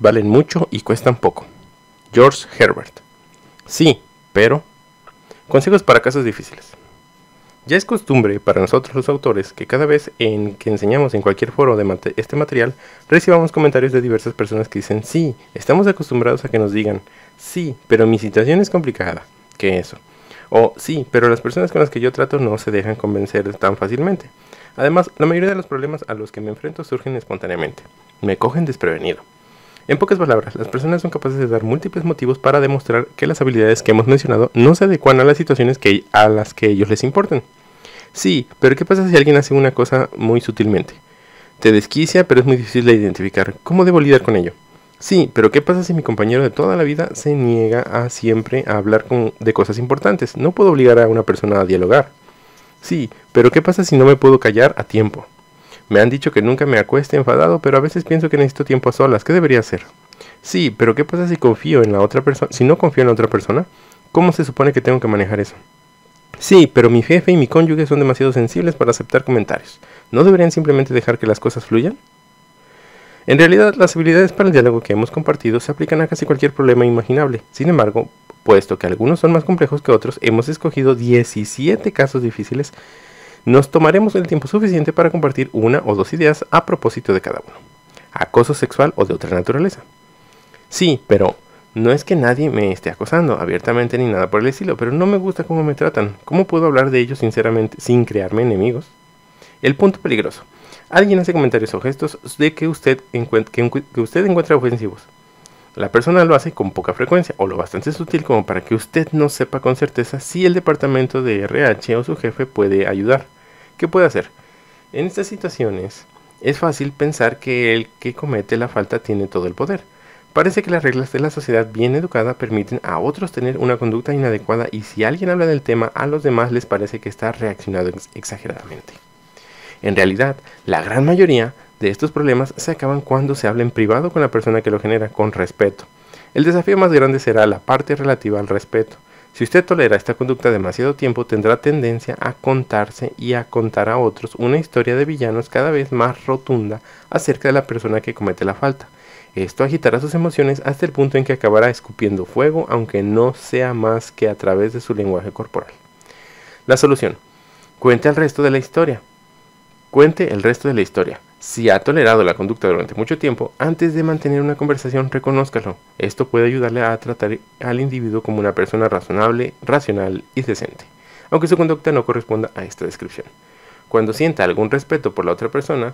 valen mucho y cuestan poco. George Herbert. Sí, pero... Consejos para casos difíciles. Ya es costumbre para nosotros los autores que cada vez en que enseñamos en cualquier foro de este material recibamos comentarios de diversas personas que dicen, sí, estamos acostumbrados a que nos digan, sí, pero mi situación es complicada, que eso. O sí, pero las personas con las que yo trato no se dejan convencer tan fácilmente. Además, la mayoría de los problemas a los que me enfrento surgen espontáneamente. Me cogen desprevenido. En pocas palabras, las personas son capaces de dar múltiples motivos para demostrar que las habilidades que hemos mencionado no se adecuan a las situaciones a las que ellos les importan. Sí, pero ¿qué pasa si alguien hace una cosa muy sutilmente? Te desquicia, pero es muy difícil de identificar. ¿Cómo debo lidiar con ello? Sí, pero ¿qué pasa si mi compañero de toda la vida se niega a siempre a hablar de cosas importantes? No puedo obligar a una persona a dialogar. Sí, pero ¿qué pasa si no me puedo callar a tiempo? Me han dicho que nunca me acueste enfadado, pero a veces pienso que necesito tiempo a solas. ¿Qué debería hacer? Sí, pero ¿qué pasa si confío en la otra persona? Si no confío en la otra persona, ¿cómo se supone que tengo que manejar eso? Sí, pero mi jefe y mi cónyuge son demasiado sensibles para aceptar comentarios. ¿No deberían simplemente dejar que las cosas fluyan? En realidad, las habilidades para el diálogo que hemos compartido se aplican a casi cualquier problema imaginable. Sin embargo, puesto que algunos son más complejos que otros, hemos escogido 17 casos difíciles nos tomaremos el tiempo suficiente para compartir una o dos ideas a propósito de cada uno. Acoso sexual o de otra naturaleza. Sí, pero no es que nadie me esté acosando abiertamente ni nada por el estilo, pero no me gusta cómo me tratan. ¿Cómo puedo hablar de ellos sinceramente sin crearme enemigos? El punto peligroso. Alguien hace comentarios o gestos de que usted, que usted encuentra ofensivos. La persona lo hace con poca frecuencia o lo bastante sutil como para que usted no sepa con certeza si el departamento de RH o su jefe puede ayudar. ¿Qué puede hacer? En estas situaciones es fácil pensar que el que comete la falta tiene todo el poder. Parece que las reglas de la sociedad bien educada permiten a otros tener una conducta inadecuada y si alguien habla del tema a los demás les parece que está reaccionado exageradamente. En realidad, la gran mayoría de estos problemas se acaban cuando se habla en privado con la persona que lo genera, con respeto. El desafío más grande será la parte relativa al respeto. Si usted tolera esta conducta demasiado tiempo, tendrá tendencia a contarse y a contar a otros una historia de villanos cada vez más rotunda acerca de la persona que comete la falta. Esto agitará sus emociones hasta el punto en que acabará escupiendo fuego, aunque no sea más que a través de su lenguaje corporal. La solución. Cuente al resto de la historia. Cuente el resto de la historia. Si ha tolerado la conducta durante mucho tiempo, antes de mantener una conversación, reconózcalo. Esto puede ayudarle a tratar al individuo como una persona razonable, racional y decente, aunque su conducta no corresponda a esta descripción. Cuando sienta algún respeto por la otra persona,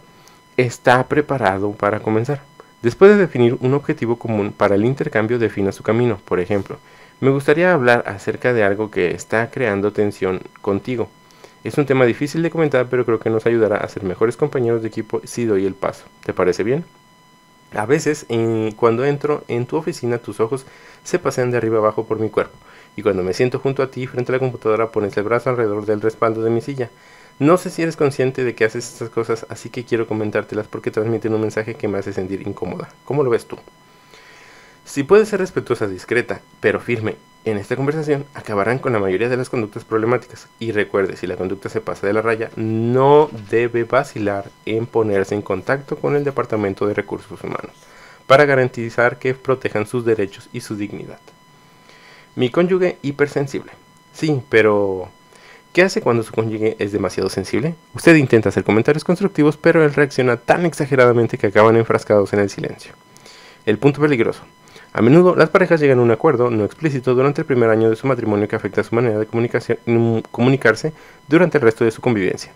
está preparado para comenzar. Después de definir un objetivo común para el intercambio, defina su camino. Por ejemplo, me gustaría hablar acerca de algo que está creando tensión contigo. Es un tema difícil de comentar, pero creo que nos ayudará a ser mejores compañeros de equipo si doy el paso. ¿Te parece bien? A veces, cuando entro en tu oficina, tus ojos se pasean de arriba abajo por mi cuerpo, y cuando me siento junto a ti frente a la computadora, pones el brazo alrededor del respaldo de mi silla. No sé si eres consciente de que haces estas cosas, así que quiero comentártelas porque transmiten un mensaje que me hace sentir incómoda. ¿Cómo lo ves tú? Si puedes ser respetuosa, discreta, pero firme en esta conversación acabarán con la mayoría de las conductas problemáticas y recuerde, si la conducta se pasa de la raya, no debe vacilar en ponerse en contacto con el Departamento de Recursos Humanos para garantizar que protejan sus derechos y su dignidad. Mi cónyuge hipersensible. Sí, pero ¿Qué hace cuando su cónyuge es demasiado sensible? Usted intenta hacer comentarios constructivos, pero él reacciona tan exageradamente que acaban enfrascados en el silencio. El punto peligroso. A menudo, las parejas llegan a un acuerdo no explícito durante el primer año de su matrimonio que afecta a su manera de mm, comunicarse durante el resto de su convivencia.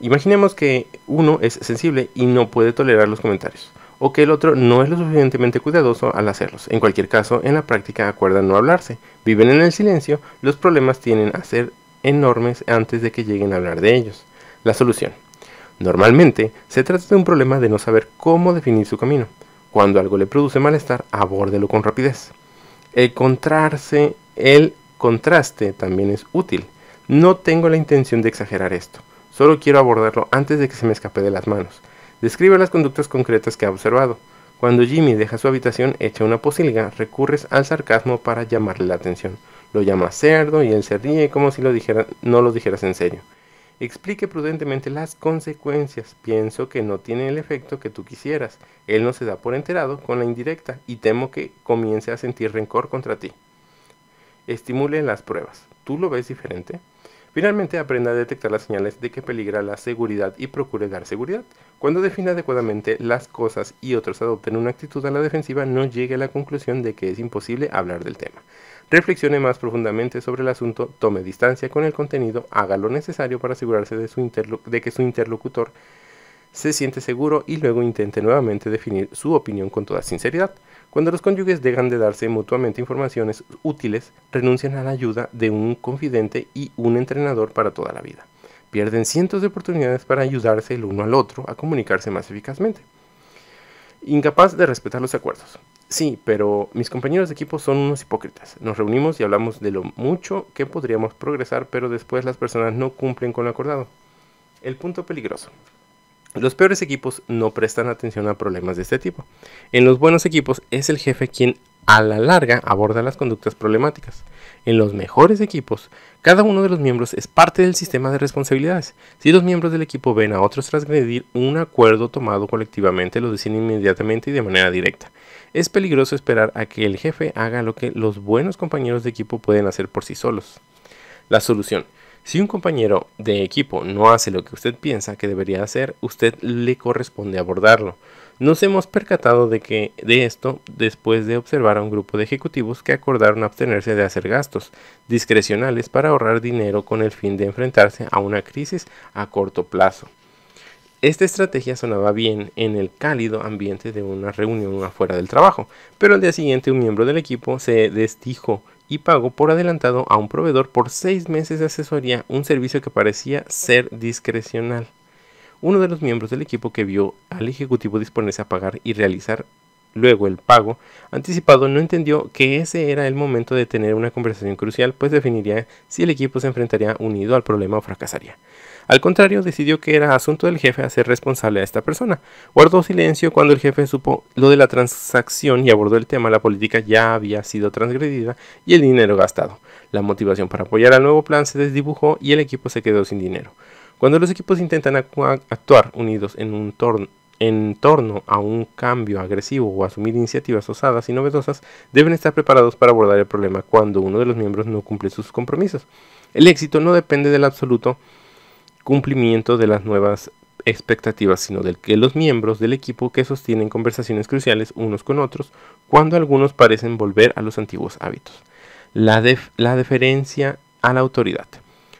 Imaginemos que uno es sensible y no puede tolerar los comentarios, o que el otro no es lo suficientemente cuidadoso al hacerlos. En cualquier caso, en la práctica acuerdan no hablarse, viven en el silencio, los problemas tienen a ser enormes antes de que lleguen a hablar de ellos. La solución. Normalmente, se trata de un problema de no saber cómo definir su camino. Cuando algo le produce malestar, abórdelo con rapidez. El, el contraste también es útil. No tengo la intención de exagerar esto, solo quiero abordarlo antes de que se me escape de las manos. Describe las conductas concretas que ha observado. Cuando Jimmy deja su habitación hecha una posilga, recurres al sarcasmo para llamarle la atención. Lo llama cerdo y él se ríe como si lo no lo dijeras en serio. Explique prudentemente las consecuencias. Pienso que no tiene el efecto que tú quisieras. Él no se da por enterado con la indirecta y temo que comience a sentir rencor contra ti. Estimule las pruebas. ¿Tú lo ves diferente? Finalmente, aprenda a detectar las señales de que peligra la seguridad y procure dar seguridad. Cuando define adecuadamente las cosas y otros adopten una actitud a la defensiva, no llegue a la conclusión de que es imposible hablar del tema. Reflexione más profundamente sobre el asunto, tome distancia con el contenido, haga lo necesario para asegurarse de, de que su interlocutor se siente seguro y luego intente nuevamente definir su opinión con toda sinceridad. Cuando los cónyuges dejan de darse mutuamente informaciones útiles, renuncian a la ayuda de un confidente y un entrenador para toda la vida. Pierden cientos de oportunidades para ayudarse el uno al otro a comunicarse más eficazmente. Incapaz de respetar los acuerdos. Sí, pero mis compañeros de equipo son unos hipócritas. Nos reunimos y hablamos de lo mucho que podríamos progresar, pero después las personas no cumplen con lo acordado. El punto peligroso. Los peores equipos no prestan atención a problemas de este tipo. En los buenos equipos es el jefe quien a la larga aborda las conductas problemáticas. En los mejores equipos, cada uno de los miembros es parte del sistema de responsabilidades. Si los miembros del equipo ven a otros transgredir un acuerdo tomado colectivamente, lo dicen inmediatamente y de manera directa. Es peligroso esperar a que el jefe haga lo que los buenos compañeros de equipo pueden hacer por sí solos. La solución. Si un compañero de equipo no hace lo que usted piensa que debería hacer, usted le corresponde abordarlo. Nos hemos percatado de, que, de esto después de observar a un grupo de ejecutivos que acordaron abstenerse de hacer gastos discrecionales para ahorrar dinero con el fin de enfrentarse a una crisis a corto plazo. Esta estrategia sonaba bien en el cálido ambiente de una reunión afuera del trabajo, pero al día siguiente un miembro del equipo se destijó y pagó por adelantado a un proveedor por seis meses de asesoría, un servicio que parecía ser discrecional. Uno de los miembros del equipo que vio al ejecutivo disponerse a pagar y realizar luego el pago anticipado, no entendió que ese era el momento de tener una conversación crucial, pues definiría si el equipo se enfrentaría unido al problema o fracasaría. Al contrario, decidió que era asunto del jefe hacer responsable a esta persona. Guardó silencio cuando el jefe supo lo de la transacción y abordó el tema. La política ya había sido transgredida y el dinero gastado. La motivación para apoyar al nuevo plan se desdibujó y el equipo se quedó sin dinero. Cuando los equipos intentan actuar unidos en un torno en torno a un cambio agresivo o asumir iniciativas osadas y novedosas deben estar preparados para abordar el problema cuando uno de los miembros no cumple sus compromisos. El éxito no depende del absoluto cumplimiento de las nuevas expectativas, sino del que los miembros del equipo que sostienen conversaciones cruciales unos con otros cuando algunos parecen volver a los antiguos hábitos. la deferencia a la autoridad.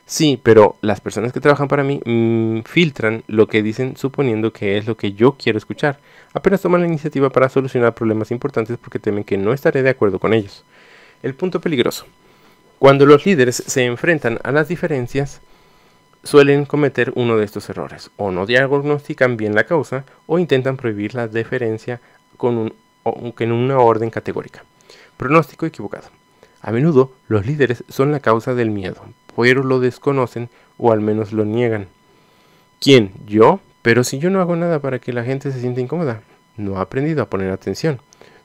Sí, pero las personas que trabajan para mí mm, filtran lo que dicen suponiendo que es lo que yo quiero escuchar. Apenas toman la iniciativa para solucionar problemas importantes porque temen que no estaré de acuerdo con ellos. El punto peligroso. Cuando los líderes se enfrentan a las diferencias, suelen cometer uno de estos errores. O no diagnostican bien la causa o intentan prohibir la diferencia con en una orden categórica. Pronóstico equivocado. A menudo los líderes son la causa del miedo, pero lo desconocen o al menos lo niegan. ¿Quién? ¿Yo? Pero si yo no hago nada para que la gente se sienta incómoda, no ha aprendido a poner atención.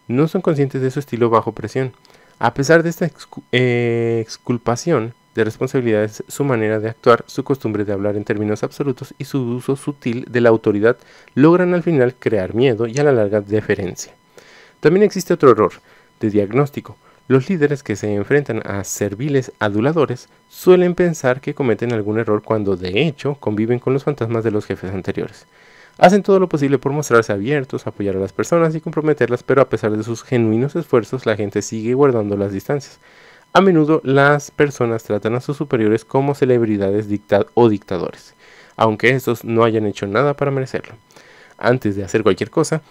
No son conscientes de su estilo bajo presión. A pesar de esta eh, exculpación de responsabilidades, su manera de actuar, su costumbre de hablar en términos absolutos y su uso sutil de la autoridad logran al final crear miedo y a la larga deferencia. También existe otro error, de diagnóstico, los líderes que se enfrentan a serviles aduladores suelen pensar que cometen algún error cuando de hecho conviven con los fantasmas de los jefes anteriores. Hacen todo lo posible por mostrarse abiertos, apoyar a las personas y comprometerlas, pero a pesar de sus genuinos esfuerzos la gente sigue guardando las distancias. A menudo las personas tratan a sus superiores como celebridades dictad o dictadores, aunque estos no hayan hecho nada para merecerlo. Antes de hacer cualquier cosa,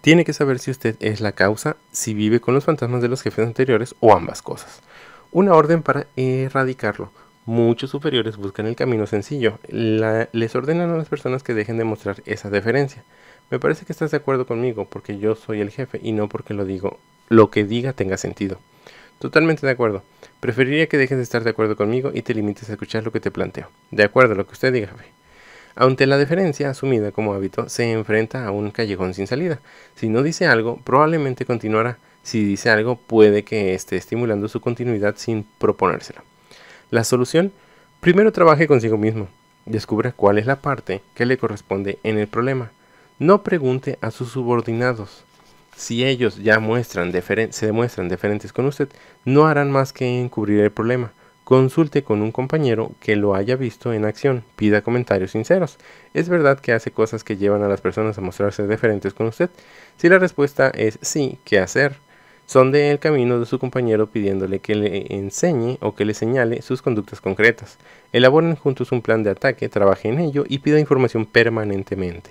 tiene que saber si usted es la causa, si vive con los fantasmas de los jefes anteriores o ambas cosas. Una orden para erradicarlo. Muchos superiores buscan el camino sencillo. les ordenan a las personas que dejen de mostrar esa deferencia. Me parece que estás de acuerdo conmigo porque yo soy el jefe y no porque lo digo. Lo que diga tenga sentido. Totalmente de acuerdo. Preferiría que dejes de estar de acuerdo conmigo y te limites a escuchar lo que te planteo. De acuerdo a lo que usted diga, jefe. Aunque la deferencia asumida como hábito se enfrenta a un callejón sin salida. Si no dice algo, probablemente continuará. Si dice algo, puede que esté estimulando su continuidad sin proponérsela. La solución, primero trabaje consigo mismo. Descubra cuál es la parte que le corresponde en el problema. No pregunte a sus subordinados. Si ellos ya muestran se demuestran deferentes con usted, no harán más que encubrir el problema. Consulte con un compañero que lo haya visto en acción, pida comentarios sinceros. ¿Es verdad que hace cosas que llevan a las personas a mostrarse diferentes con usted? Si la respuesta es sí, ¿qué hacer? Sonde el camino de su compañero pidiéndole que le enseñe o que le señale sus conductas concretas. Elaboren juntos un plan de ataque, trabaje en ello y pida información permanentemente.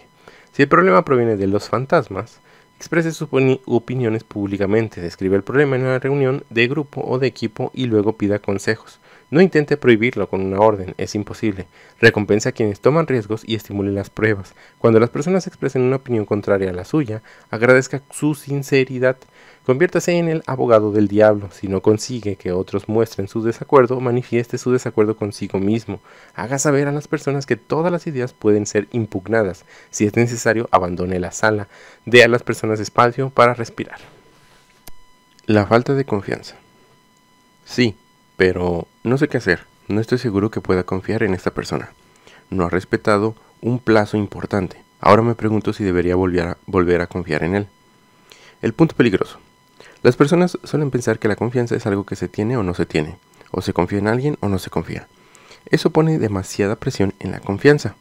Si el problema proviene de los fantasmas, Exprese sus opiniones públicamente, describe el problema en una reunión de grupo o de equipo y luego pida consejos. No intente prohibirlo con una orden, es imposible. Recompense a quienes toman riesgos y estimule las pruebas. Cuando las personas expresen una opinión contraria a la suya, agradezca su sinceridad Conviértase en el abogado del diablo si no consigue que otros muestren su desacuerdo manifieste su desacuerdo consigo mismo. Haga saber a las personas que todas las ideas pueden ser impugnadas. Si es necesario, abandone la sala. Dé a las personas espacio para respirar. La falta de confianza. Sí, pero no sé qué hacer. No estoy seguro que pueda confiar en esta persona. No ha respetado un plazo importante. Ahora me pregunto si debería volver a confiar en él. El punto peligroso. Las personas suelen pensar que la confianza es algo que se tiene o no se tiene, o se confía en alguien o no se confía. Eso pone demasiada presión en la confianza.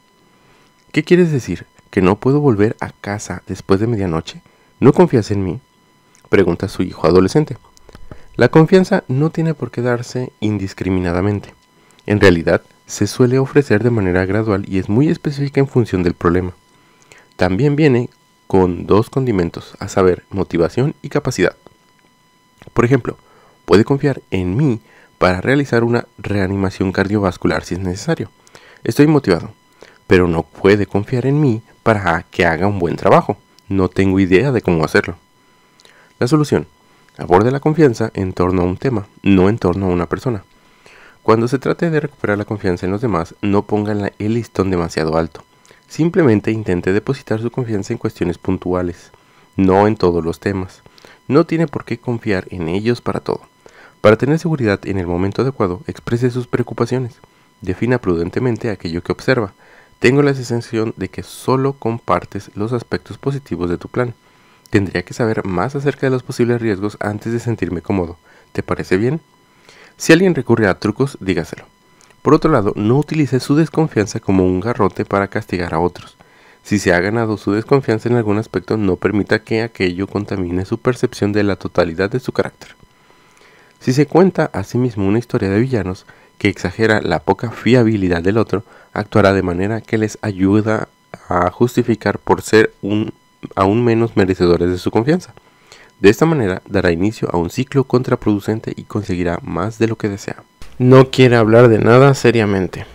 ¿Qué quieres decir? ¿Que no puedo volver a casa después de medianoche? ¿No confías en mí? Pregunta su hijo adolescente. La confianza no tiene por qué darse indiscriminadamente. En realidad, se suele ofrecer de manera gradual y es muy específica en función del problema. También viene con dos condimentos, a saber, motivación y capacidad. Por ejemplo, puede confiar en mí para realizar una reanimación cardiovascular si es necesario. Estoy motivado, pero no puede confiar en mí para que haga un buen trabajo. No tengo idea de cómo hacerlo. La solución. Aborde la confianza en torno a un tema, no en torno a una persona. Cuando se trate de recuperar la confianza en los demás, no ponga el listón demasiado alto. Simplemente intente depositar su confianza en cuestiones puntuales, no en todos los temas no tiene por qué confiar en ellos para todo. Para tener seguridad en el momento adecuado, exprese sus preocupaciones. Defina prudentemente aquello que observa. Tengo la sensación de que solo compartes los aspectos positivos de tu plan. Tendría que saber más acerca de los posibles riesgos antes de sentirme cómodo. ¿Te parece bien? Si alguien recurre a trucos, dígaselo. Por otro lado, no utilice su desconfianza como un garrote para castigar a otros. Si se ha ganado su desconfianza en algún aspecto, no permita que aquello contamine su percepción de la totalidad de su carácter. Si se cuenta a sí mismo una historia de villanos que exagera la poca fiabilidad del otro, actuará de manera que les ayuda a justificar por ser aún menos merecedores de su confianza. De esta manera dará inicio a un ciclo contraproducente y conseguirá más de lo que desea. No quiere hablar de nada seriamente.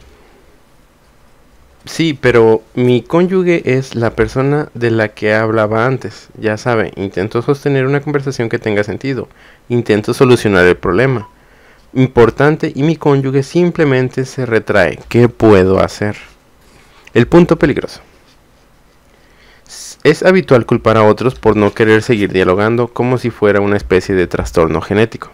Sí, pero mi cónyuge es la persona de la que hablaba antes. Ya sabe, intento sostener una conversación que tenga sentido. Intento solucionar el problema. Importante y mi cónyuge simplemente se retrae. ¿Qué puedo hacer? El punto peligroso. Es habitual culpar a otros por no querer seguir dialogando como si fuera una especie de trastorno genético.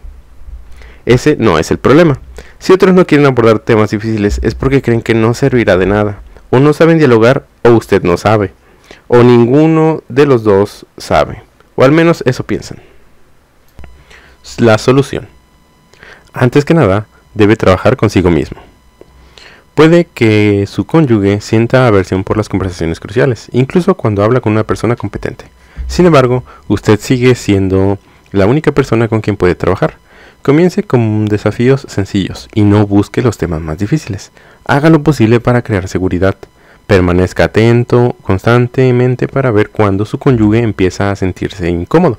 Ese no es el problema. Si otros no quieren abordar temas difíciles es porque creen que no servirá de nada o no saben dialogar o usted no sabe, o ninguno de los dos sabe, o al menos eso piensan. La solución. Antes que nada, debe trabajar consigo mismo. Puede que su cónyuge sienta aversión por las conversaciones cruciales, incluso cuando habla con una persona competente. Sin embargo, usted sigue siendo la única persona con quien puede trabajar, Comience con desafíos sencillos y no busque los temas más difíciles. Haga lo posible para crear seguridad. Permanezca atento constantemente para ver cuándo su cónyuge empieza a sentirse incómodo.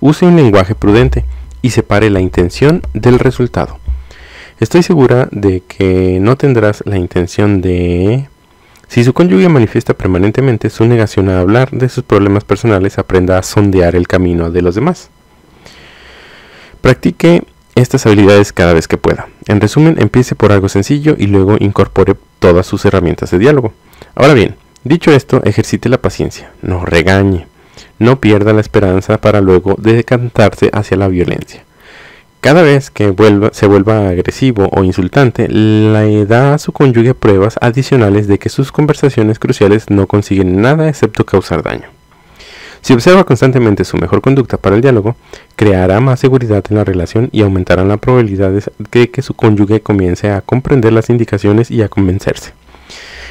Use un lenguaje prudente y separe la intención del resultado. Estoy segura de que no tendrás la intención de... Si su cónyuge manifiesta permanentemente su negación a hablar de sus problemas personales, aprenda a sondear el camino de los demás. Practique estas habilidades cada vez que pueda. En resumen, empiece por algo sencillo y luego incorpore todas sus herramientas de diálogo. Ahora bien, dicho esto, ejercite la paciencia, no regañe, no pierda la esperanza para luego decantarse hacia la violencia. Cada vez que vuelva, se vuelva agresivo o insultante, le da a su cónyuge pruebas adicionales de que sus conversaciones cruciales no consiguen nada excepto causar daño. Si observa constantemente su mejor conducta para el diálogo, creará más seguridad en la relación y aumentarán las probabilidades de que su cónyuge comience a comprender las indicaciones y a convencerse.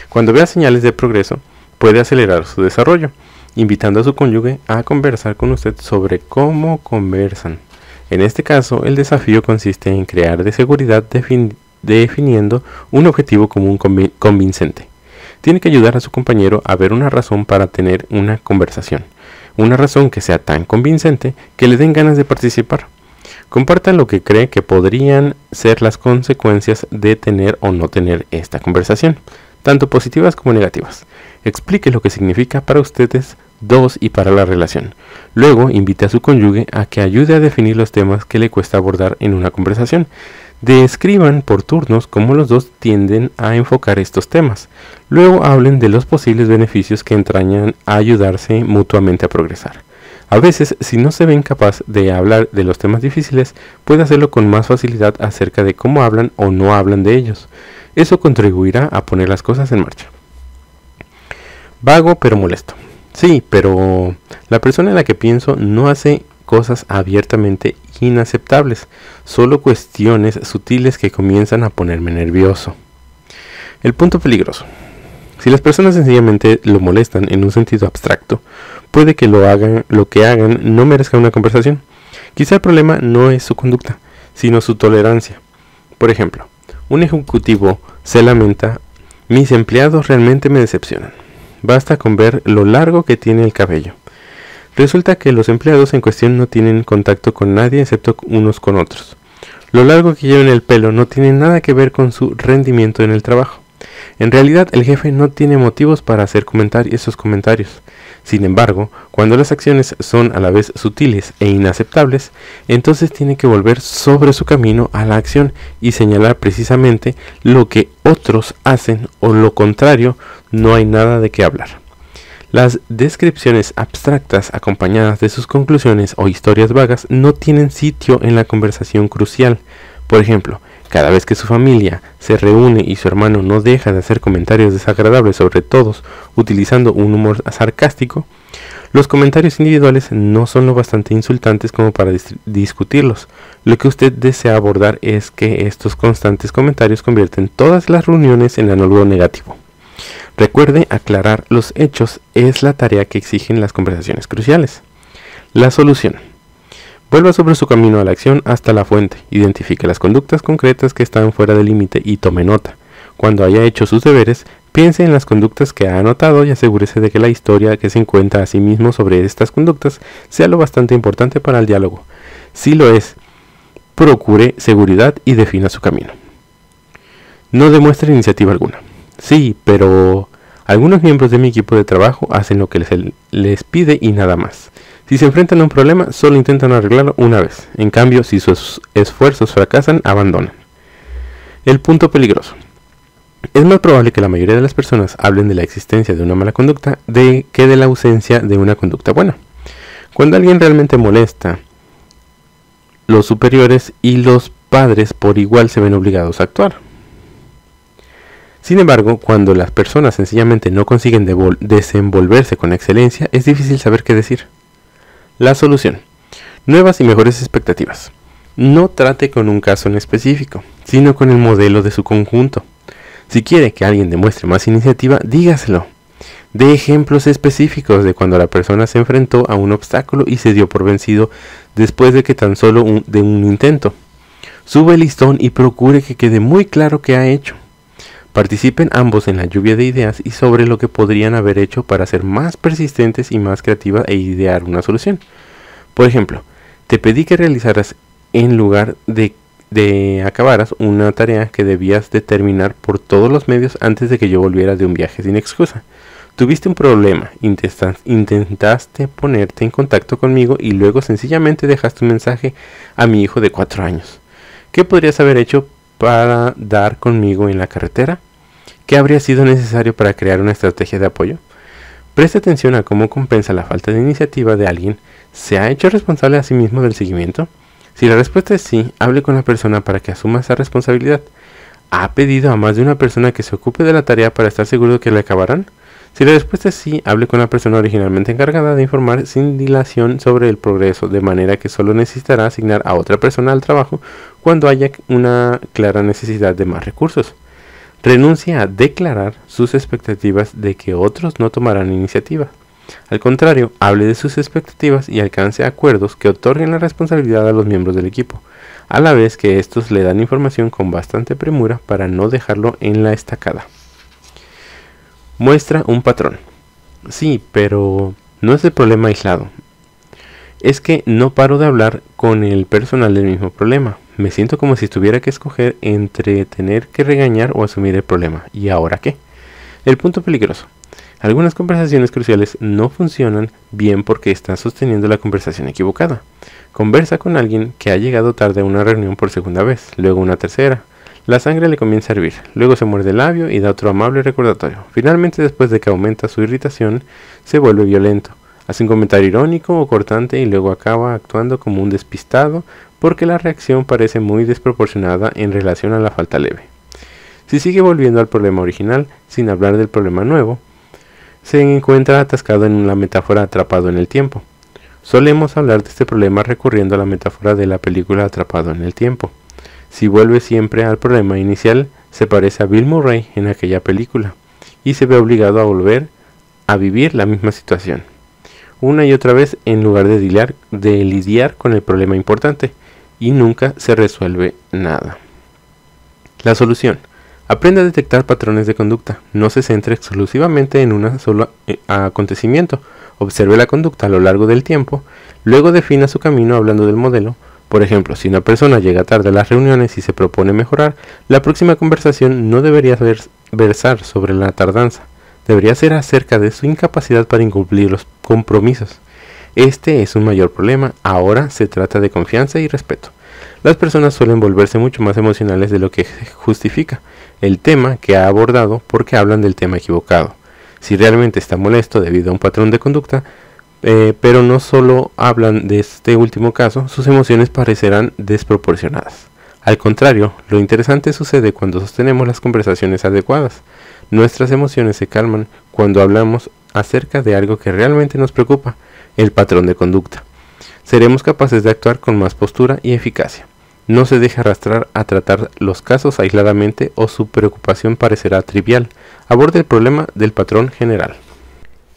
Cuando vea señales de progreso, puede acelerar su desarrollo, invitando a su cónyuge a conversar con usted sobre cómo conversan. En este caso, el desafío consiste en crear de seguridad definiendo un objetivo común convincente. Tiene que ayudar a su compañero a ver una razón para tener una conversación una razón que sea tan convincente que le den ganas de participar. Compartan lo que cree que podrían ser las consecuencias de tener o no tener esta conversación, tanto positivas como negativas. Explique lo que significa para ustedes dos y para la relación. Luego invite a su cónyuge a que ayude a definir los temas que le cuesta abordar en una conversación. Describan por turnos cómo los dos tienden a enfocar estos temas. Luego hablen de los posibles beneficios que entrañan a ayudarse mutuamente a progresar. A veces, si no se ven capaz de hablar de los temas difíciles, puede hacerlo con más facilidad acerca de cómo hablan o no hablan de ellos. Eso contribuirá a poner las cosas en marcha. Vago pero molesto. Sí, pero la persona en la que pienso no hace cosas abiertamente inaceptables, solo cuestiones sutiles que comienzan a ponerme nervioso. El punto peligroso. Si las personas sencillamente lo molestan en un sentido abstracto, puede que lo hagan, lo que hagan no merezca una conversación. Quizá el problema no es su conducta, sino su tolerancia. Por ejemplo, un ejecutivo se lamenta, mis empleados realmente me decepcionan. Basta con ver lo largo que tiene el cabello. Resulta que los empleados en cuestión no tienen contacto con nadie excepto unos con otros. Lo largo que llevan el pelo no tiene nada que ver con su rendimiento en el trabajo. En realidad el jefe no tiene motivos para hacer comentar esos comentarios. Sin embargo, cuando las acciones son a la vez sutiles e inaceptables, entonces tiene que volver sobre su camino a la acción y señalar precisamente lo que otros hacen o lo contrario, no hay nada de qué hablar. Las descripciones abstractas acompañadas de sus conclusiones o historias vagas no tienen sitio en la conversación crucial. Por ejemplo, cada vez que su familia se reúne y su hermano no deja de hacer comentarios desagradables sobre todos utilizando un humor sarcástico, los comentarios individuales no son lo bastante insultantes como para discutirlos. Lo que usted desea abordar es que estos constantes comentarios convierten todas las reuniones en algo negativo. Recuerde, aclarar los hechos es la tarea que exigen las conversaciones cruciales. La solución. Vuelva sobre su camino a la acción hasta la fuente, identifique las conductas concretas que están fuera del límite y tome nota. Cuando haya hecho sus deberes, piense en las conductas que ha anotado y asegúrese de que la historia que se encuentra a sí mismo sobre estas conductas sea lo bastante importante para el diálogo. Si lo es, procure seguridad y defina su camino. No demuestre iniciativa alguna. Sí, pero algunos miembros de mi equipo de trabajo hacen lo que les, les, pide y nada más. Si se enfrentan a un problema, solo intentan arreglarlo una vez. En cambio, si sus esfuerzos fracasan, abandonan. El punto peligroso. Es más probable que la mayoría de las personas hablen de la existencia de una mala conducta de que de la ausencia de una conducta buena. Cuando alguien realmente molesta, los superiores y los padres por igual se ven obligados a actuar. Sin embargo, cuando las personas sencillamente no consiguen desenvolverse con excelencia, es difícil saber qué decir. La solución. Nuevas y mejores expectativas. No trate con un caso en específico, sino con el modelo de su conjunto. Si quiere que alguien demuestre más iniciativa, dígaselo. De ejemplos específicos de cuando la persona se enfrentó a un obstáculo y se dio por vencido después de que tan solo de un intento. Sube el listón y procure que quede muy claro qué ha hecho. Participen ambos en la lluvia de ideas y sobre lo que podrían haber hecho para ser más persistentes y más creativas e idear una solución. Por ejemplo, te pedí que realizaras en lugar de, acabaras una tarea que debías determinar por todos los medios antes de que yo volviera de un viaje sin excusa. Tuviste un problema, intentaste ponerte en contacto conmigo y luego sencillamente dejaste un mensaje a mi hijo de 4 años. ¿Qué podrías haber hecho para dar conmigo en la carretera? ¿Qué habría sido necesario para crear una estrategia de apoyo? ¿Preste atención a cómo compensa la falta de iniciativa de alguien. ¿Se ha hecho responsable a sí mismo del seguimiento? Si la respuesta es sí, hable con la persona para que asuma esa responsabilidad. ¿Ha pedido a más de una persona que se ocupe de la tarea para estar seguro de que la acabarán? Si la respuesta es sí, hable con la persona originalmente encargada de informar sin dilación sobre el progreso, de manera que solo necesitará asignar a otra persona al trabajo cuando haya una clara necesidad de más recursos. Renuncia a declarar sus expectativas de que otros no tomarán iniciativa. Al contrario, hable de sus expectativas y alcance acuerdos que otorguen la responsabilidad a los miembros del equipo, a la vez que estos le dan información con bastante premura para no dejarlo en la estacada muestra un patrón. Sí, pero no es el problema aislado. Es que no paro de hablar con el personal del mismo problema. Me siento como si tuviera que escoger entre tener que regañar o asumir el problema. ¿Y ahora qué? El punto peligroso. Algunas conversaciones cruciales no funcionan bien porque están sosteniendo la conversación equivocada. Conversa con alguien que ha llegado tarde a una reunión por segunda vez, luego una tercera, la sangre le comienza a hervir, luego se muerde el labio y da otro amable recordatorio. Finalmente, después de que aumenta su irritación, se vuelve violento. Hace un comentario irónico o cortante y luego acaba actuando como un despistado porque la reacción parece muy desproporcionada en relación a la falta leve. Si sigue volviendo al problema original, sin hablar del problema nuevo, se encuentra atascado en la metáfora atrapado en el tiempo. Solemos hablar de este problema recurriendo a la metáfora de la película atrapado en el tiempo. Si vuelve siempre al problema inicial, se parece a Bill Murray en aquella película y se ve obligado a volver a vivir la misma situación. Una y otra vez en lugar de lidiar, de lidiar con el problema importante y nunca se resuelve nada. La solución. Aprende a detectar patrones de conducta. No se centre exclusivamente en un solo eh, acontecimiento. Observe la conducta a lo largo del tiempo. Luego defina su camino hablando del modelo por ejemplo, si una persona llega tarde a las reuniones y se propone mejorar, la próxima conversación no debería versar sobre la tardanza, debería ser acerca de su incapacidad para incumplir los compromisos. Este es un mayor problema, ahora se trata de confianza y respeto. Las personas suelen volverse mucho más emocionales de lo que justifica el tema que ha abordado porque hablan del tema equivocado. Si realmente está molesto debido a un patrón de conducta, eh, pero no solo hablan de este último caso, sus emociones parecerán desproporcionadas. Al contrario, lo interesante sucede cuando sostenemos las conversaciones adecuadas. Nuestras emociones se calman cuando hablamos acerca de algo que realmente nos preocupa, el patrón de conducta. Seremos capaces de actuar con más postura y eficacia. No se deje arrastrar a tratar los casos aisladamente o su preocupación parecerá trivial. Aborde el problema del patrón general.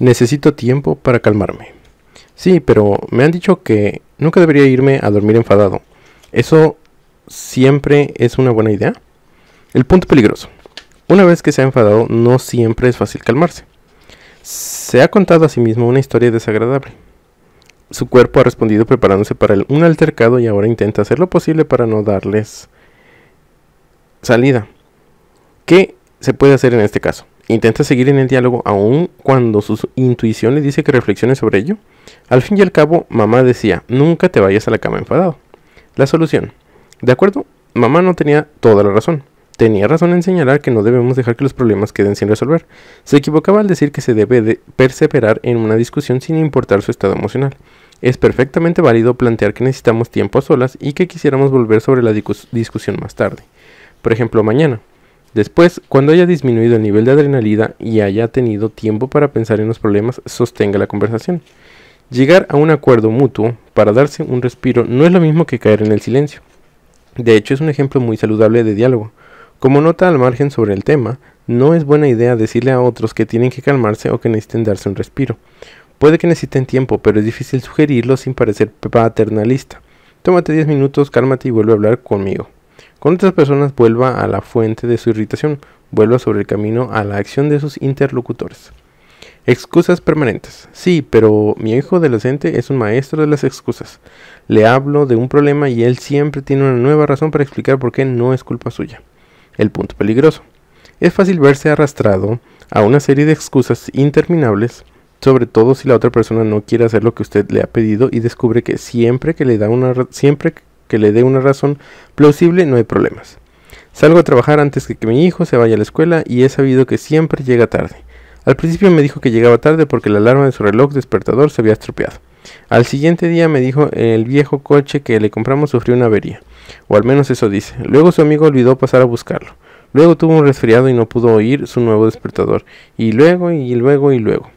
Necesito tiempo para calmarme. Sí, pero me han dicho que nunca debería irme a dormir enfadado. Eso siempre es una buena idea. El punto peligroso. Una vez que se ha enfadado, no siempre es fácil calmarse. Se ha contado a sí mismo una historia desagradable. Su cuerpo ha respondido preparándose para un altercado y ahora intenta hacer lo posible para no darles salida. ¿Qué se puede hacer en este caso? intenta seguir en el diálogo aun cuando su intuición le dice que reflexione sobre ello? Al fin y al cabo, mamá decía, nunca te vayas a la cama enfadado. La solución. De acuerdo, mamá no tenía toda la razón. Tenía razón en señalar que no debemos dejar que los problemas queden sin resolver. Se equivocaba al decir que se debe de perseverar en una discusión sin importar su estado emocional. Es perfectamente válido plantear que necesitamos tiempo a solas y que quisiéramos volver sobre la discusión más tarde. Por ejemplo, mañana. Después, cuando haya disminuido el nivel de adrenalina y haya tenido tiempo para pensar en los problemas, sostenga la conversación. Llegar a un acuerdo mutuo para darse un respiro no es lo mismo que caer en el silencio. De hecho, es un ejemplo muy saludable de diálogo. Como nota al margen sobre el tema, no es buena idea decirle a otros que tienen que calmarse o que necesiten darse un respiro. Puede que necesiten tiempo, pero es difícil sugerirlo sin parecer paternalista. Tómate 10 minutos, cálmate y vuelve a hablar conmigo con otras personas vuelva a la fuente de su irritación, vuelva sobre el camino a la acción de sus interlocutores. Excusas permanentes. Sí, pero mi hijo adolescente es un maestro de las excusas. Le hablo de un problema y él siempre tiene una nueva razón para explicar por qué no es culpa suya. El punto peligroso. Es fácil verse arrastrado a una serie de excusas interminables, sobre todo si la otra persona no quiere hacer lo que usted le ha pedido y descubre que siempre que le da una siempre que le dé una razón plausible, no hay problemas. Salgo a trabajar antes que, que mi hijo se vaya a la escuela y he sabido que siempre llega tarde. Al principio me dijo que llegaba tarde porque la alarma de su reloj despertador se había estropeado. Al siguiente día me dijo el viejo coche que le compramos sufrió una avería, o al menos eso dice. Luego su amigo olvidó pasar a buscarlo. Luego tuvo un resfriado y no pudo oír su nuevo despertador. Y luego y luego y luego.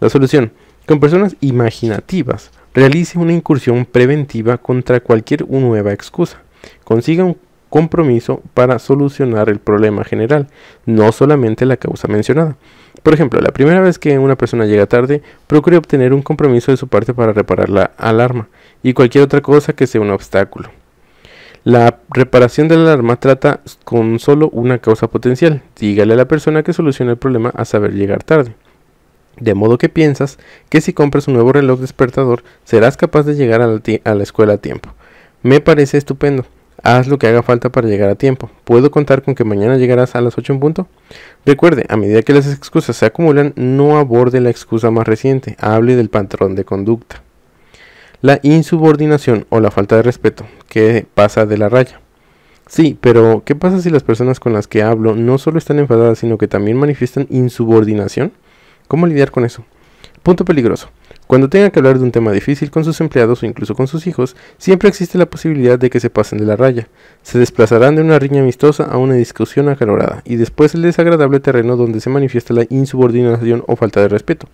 La solución, con personas imaginativas, realice una incursión preventiva contra cualquier nueva excusa. Consiga un compromiso para solucionar el problema general, no solamente la causa mencionada. Por ejemplo, la primera vez que una persona llega tarde, procure obtener un compromiso de su parte para reparar la alarma y cualquier otra cosa que sea un obstáculo. La reparación de la alarma trata con solo una causa potencial. Dígale a la persona que soluciona el problema a saber llegar tarde. De modo que piensas que si compras un nuevo reloj despertador serás capaz de llegar a la, escuela a tiempo. Me parece estupendo. Haz lo que haga falta para llegar a tiempo. ¿Puedo contar con que mañana llegarás a las 8 en punto? Recuerde, a medida que las excusas se acumulan, no aborde la excusa más reciente, hable del patrón de conducta. La insubordinación o la falta de respeto, que pasa de la raya. Sí, pero ¿qué pasa si las personas con las que hablo no solo están enfadadas, sino que también manifiestan insubordinación? ¿Cómo lidiar con eso? Punto peligroso. Cuando tengan que hablar de un tema difícil con sus empleados o incluso con sus hijos, siempre existe la posibilidad de que se pasen de la raya. Se desplazarán de una riña amistosa a una discusión acalorada y después el desagradable terreno donde se manifiesta la insubordinación o falta de respeto.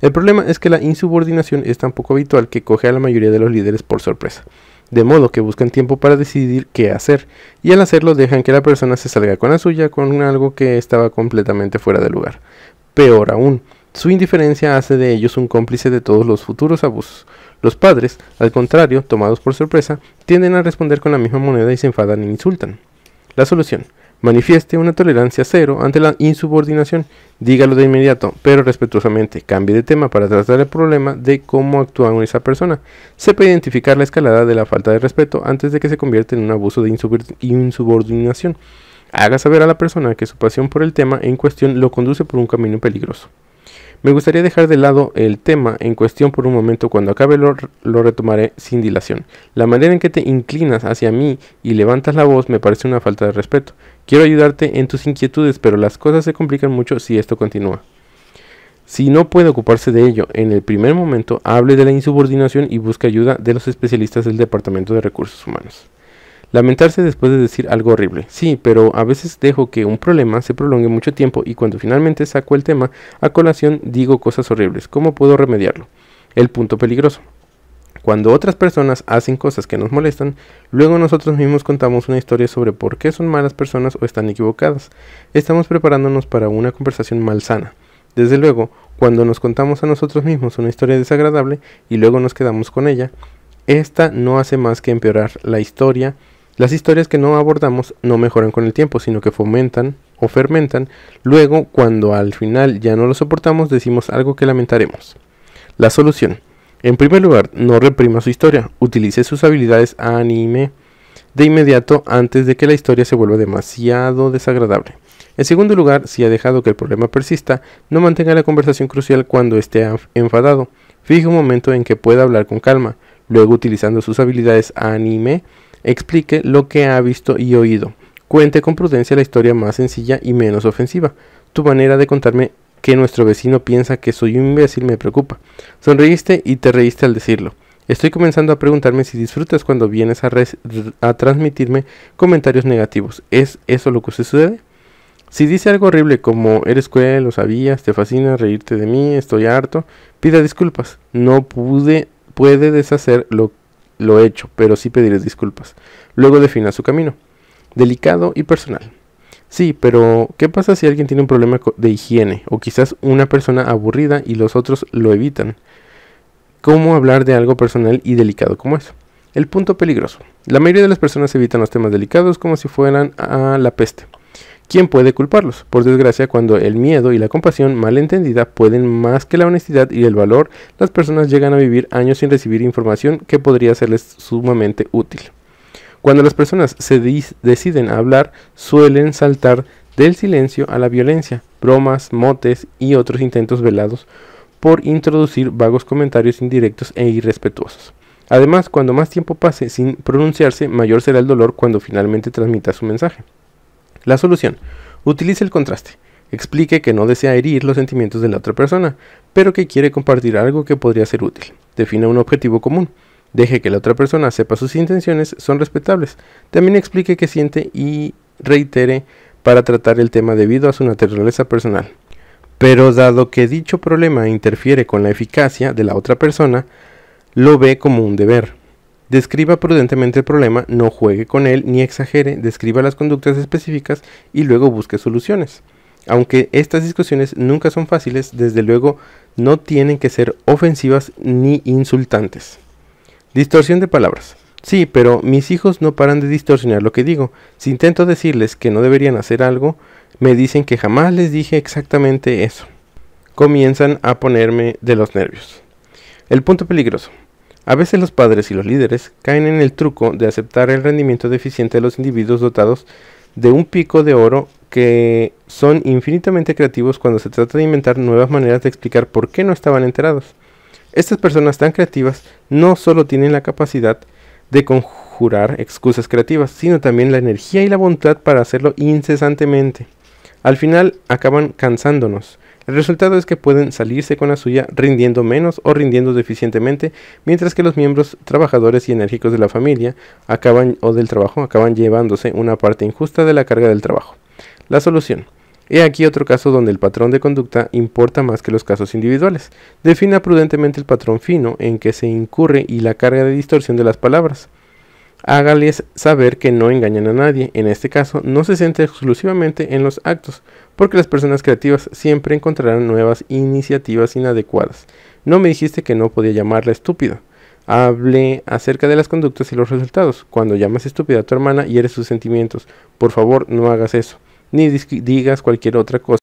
El problema es que la insubordinación es tan poco habitual que coge a la mayoría de los líderes por sorpresa de modo que buscan tiempo para decidir qué hacer, y al hacerlo dejan que la persona se salga con la suya con algo que estaba completamente fuera de lugar. Peor aún, su indiferencia hace de ellos un cómplice de todos los futuros abusos. Los padres, al contrario, tomados por sorpresa, tienden a responder con la misma moneda y se enfadan e insultan. La solución. Manifieste una tolerancia cero ante la insubordinación. Dígalo de inmediato, pero respetuosamente. Cambie de tema para tratar el problema de cómo actúa esa persona. Sepa identificar la escalada de la falta de respeto antes de que se convierta en un abuso de insubordinación haga saber a la persona que su pasión por el tema en cuestión lo conduce por un camino peligroso. Me gustaría dejar de lado el tema en cuestión por un momento, cuando acabe lo, retomaré sin dilación. La manera en que te inclinas hacia mí y levantas la voz me parece una falta de respeto. Quiero ayudarte en tus inquietudes, pero las cosas se complican mucho si esto continúa. Si no puede ocuparse de ello en el primer momento, hable de la insubordinación y busque ayuda de los especialistas del Departamento de Recursos Humanos. Lamentarse después de decir algo horrible. Sí, pero a veces dejo que un problema se prolongue mucho tiempo y cuando finalmente saco el tema a colación digo cosas horribles. ¿Cómo puedo remediarlo? El punto peligroso. Cuando otras personas hacen cosas que nos molestan, luego nosotros mismos contamos una historia sobre por qué son malas personas o están equivocadas. Estamos preparándonos para una conversación malsana. Desde luego, cuando nos contamos a nosotros mismos una historia desagradable y luego nos quedamos con ella, esta no hace más que empeorar la historia las historias que no abordamos no mejoran con el tiempo, sino que fomentan o fermentan. Luego, cuando al final ya no lo soportamos, decimos algo que lamentaremos. La solución. En primer lugar, no reprima su historia, utilice sus habilidades anime de inmediato antes de que la historia se vuelva demasiado desagradable. En segundo lugar, si ha dejado que el problema persista, no mantenga la conversación crucial cuando esté enfadado. Fije un momento en que pueda hablar con calma. Luego, utilizando sus habilidades anime, explique lo que ha visto y oído. Cuente con prudencia la historia más sencilla y menos ofensiva. Tu manera de contarme que nuestro vecino piensa que soy un imbécil me preocupa. Sonreíste y te reíste al decirlo. Estoy comenzando a preguntarme si disfrutas cuando vienes a, transmitirme comentarios negativos. ¿Es eso lo que sucede? Si dice algo horrible como eres cruel, lo sabías, te fascina reírte de mí, estoy harto, pida disculpas. No pude, puede deshacer lo que lo he hecho, pero sí pediré disculpas. Luego defina su camino. Delicado y personal. Sí, pero ¿qué pasa si alguien tiene un problema de higiene? O quizás una persona aburrida y los otros lo evitan. ¿Cómo hablar de algo personal y delicado como eso? El punto peligroso. La mayoría de las personas evitan los temas delicados como si fueran a la peste. ¿Quién puede culparlos? Por desgracia, cuando el miedo y la compasión malentendida pueden más que la honestidad y el valor, las personas llegan a vivir años sin recibir información que podría serles sumamente útil. Cuando las personas se deciden a hablar, suelen saltar del silencio a la violencia, bromas, motes y otros intentos velados por introducir vagos comentarios indirectos e irrespetuosos. Además, cuando más tiempo pase sin pronunciarse, mayor será el dolor cuando finalmente transmita su mensaje. La solución. Utilice el contraste. Explique que no desea herir los sentimientos de la otra persona, pero que quiere compartir algo que podría ser útil. Defina un objetivo común. Deje que la otra persona sepa sus intenciones son respetables. También explique qué siente y reitere para tratar el tema debido a su naturaleza personal. Pero dado que dicho problema interfiere con la eficacia de la otra persona, lo ve como un deber. Describa prudentemente el problema, no juegue con él ni exagere, describa las conductas específicas y luego busque soluciones. Aunque estas discusiones nunca son fáciles, desde luego no tienen que ser ofensivas ni insultantes. Distorsión de palabras. Sí, pero mis hijos no paran de distorsionar lo que digo. Si intento decirles que no deberían hacer algo, me dicen que jamás les dije exactamente eso. Comienzan a ponerme de los nervios. El punto peligroso. A veces los padres y los líderes caen en el truco de aceptar el rendimiento deficiente de los individuos dotados de un pico de oro que son infinitamente creativos cuando se trata de inventar nuevas maneras de explicar por qué no estaban enterados. Estas personas tan creativas no solo tienen la capacidad de conjurar excusas creativas, sino también la energía y la voluntad para hacerlo incesantemente. Al final acaban cansándonos, el resultado es que pueden salirse con la suya rindiendo menos o rindiendo deficientemente, mientras que los miembros trabajadores y enérgicos de la familia acaban o del trabajo acaban llevándose una parte injusta de la carga del trabajo. La solución. He aquí otro caso donde el patrón de conducta importa más que los casos individuales. Defina prudentemente el patrón fino en que se incurre y la carga de distorsión de las palabras hágales saber que no engañan a nadie. En este caso, no se centre exclusivamente en los actos, porque las personas creativas siempre encontrarán nuevas iniciativas inadecuadas. No me dijiste que no podía llamarla estúpida. Hable acerca de las conductas y los resultados. Cuando llamas estúpida a tu hermana y eres sus sentimientos, por favor no hagas eso, ni digas cualquier otra cosa.